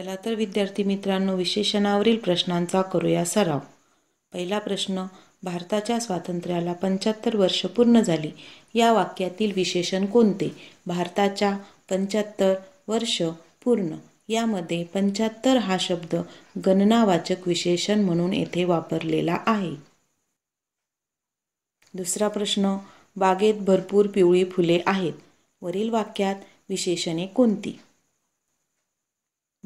चला तर विद्यार्थी मित्रांनो विशेषणावरील प्रश्नांचा करूया सराव पहिला प्रश्न भारताच्या स्वातंत्र्याला पंच्याहत्तर वर्ष पूर्ण झाली या वाक्यातील विशेषण कोणते भारताच्या पंच्याहत्तर वर्ष पूर्ण यामध्ये पंच्याहत्तर हा शब्द गणनावाचक विशेषण म्हणून येथे वापरलेला आहे दुसरा प्रश्न बागेत भरपूर पिवळी फुले आहेत वरील वाक्यात विशेषणे कोणती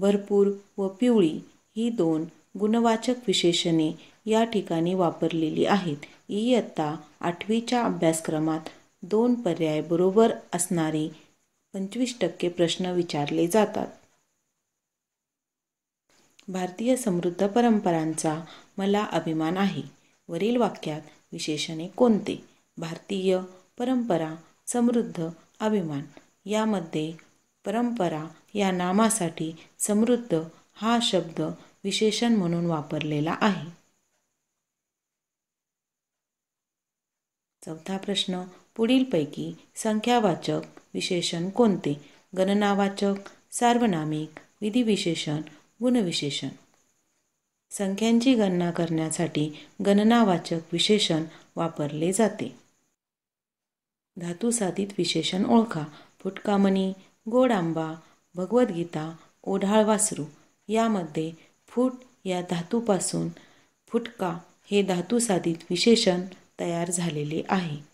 भरपूर व पिवळी ही दोन गुणवाचक विशेषणे या ठिकाणी वापरलेली आहेत इयत्ता आठवीच्या अभ्यासक्रमात दोन पर्याय बरोबर असणारे पंचवीस टक्के प्रश्न विचारले जातात भारतीय समृद्ध परंपरांचा मला अभिमान आहे वरील वाक्यात विशेषणे कोणते भारतीय परंपरा समृद्ध अभिमान यामध्ये परंपरा या नामासाठी समृद्ध हा शब्द विशेषण म्हणून वापरलेला आहे चौथा प्रश्न पुढीलपैकी संख्यावाचक विशेषण कोणते गणनावाचक सार्वनामिक विधिविशेषण गुणविशेषण संख्यांची गणना करण्यासाठी गणनावाचक विशेषण वापरले जाते धातुसाधित विशेषण ओळखा फुटकामणी गोड आंबा भगवद्गीता ओढाळ वासरू यामध्ये फूट या धातूपासून फुटका हे धातुसाधित विशेषण तयार झालेले आहे